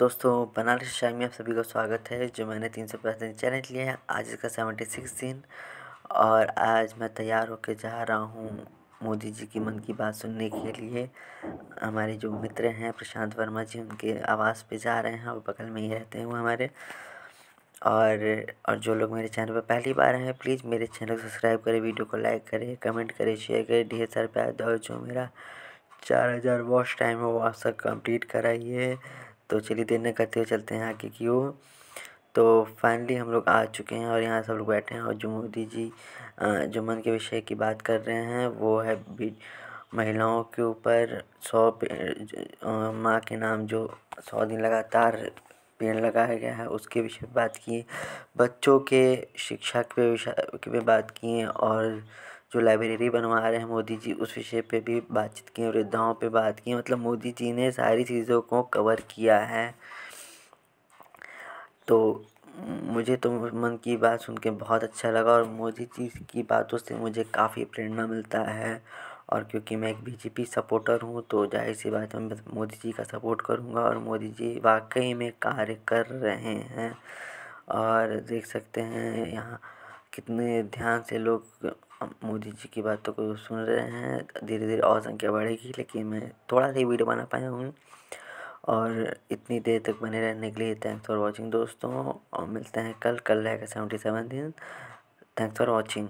दोस्तों बनारस शाही में आप सभी का स्वागत है जो मैंने तीन सौ पचास दिन चैलेंज लिया है आज इसका सेवेंटी सिक्स दिन और आज मैं तैयार होकर जा रहा हूँ मोदी जी की मन की बात सुनने के लिए हमारे जो मित्र हैं प्रशांत वर्मा जी उनके आवास पे जा रहे हैं वो बगल में ही रहते हैं वो हमारे और और जो लोग मेरे चैनल पर पहली बार हैं प्लीज़ मेरे चैनल को सब्सक्राइब करें वीडियो को लाइक करें कमेंट करें शेयर करें ढेर सारे प्यार दो जो मेरा चार हज़ार वॉश टाइम है वो आप सब कंप्लीट कराइए तो चलिए देर न करते हुए चलते हैं आगे की ओर तो फाइनली हम लोग आ चुके हैं और यहाँ सब लोग बैठे हैं और जो मोदी जी जो मन के विषय की बात कर रहे हैं वो है महिलाओं के ऊपर सौ माँ के नाम जो सौ दिन लगातार पेड़ लगाया गया है उसके विषय बात किए बच्चों के शिक्षा के विषय के बात किए और जो लाइब्रेरी बनवा रहे हैं मोदी जी उस विषय पे भी बातचीत की वृद्धाओं पे बात की मतलब मोदी जी ने सारी चीज़ों को कवर किया है तो मुझे तो मन की बात सुन के बहुत अच्छा लगा और मोदी जी की बातों से मुझे काफ़ी प्रेरणा मिलता है और क्योंकि मैं एक बीजेपी सपोर्टर हूँ तो जाहिर सी बात मैं मोदी जी का सपोर्ट करूँगा और मोदी जी वाकई में कार्य कर रहे हैं और देख सकते हैं यहाँ कितने ध्यान से लोग मोदी जी की बातों को सुन रहे हैं धीरे धीरे और संख्या बढ़ेगी लेकिन मैं थोड़ा सा ही वीडियो बना पाया हूँ और इतनी देर तक बने रहने के लिए थैंक्स फॉर वॉचिंग दोस्तों और मिलते हैं कल कल रहेगा सेवेंटी सेवन दिन थैंक्स फॉर वॉचिंग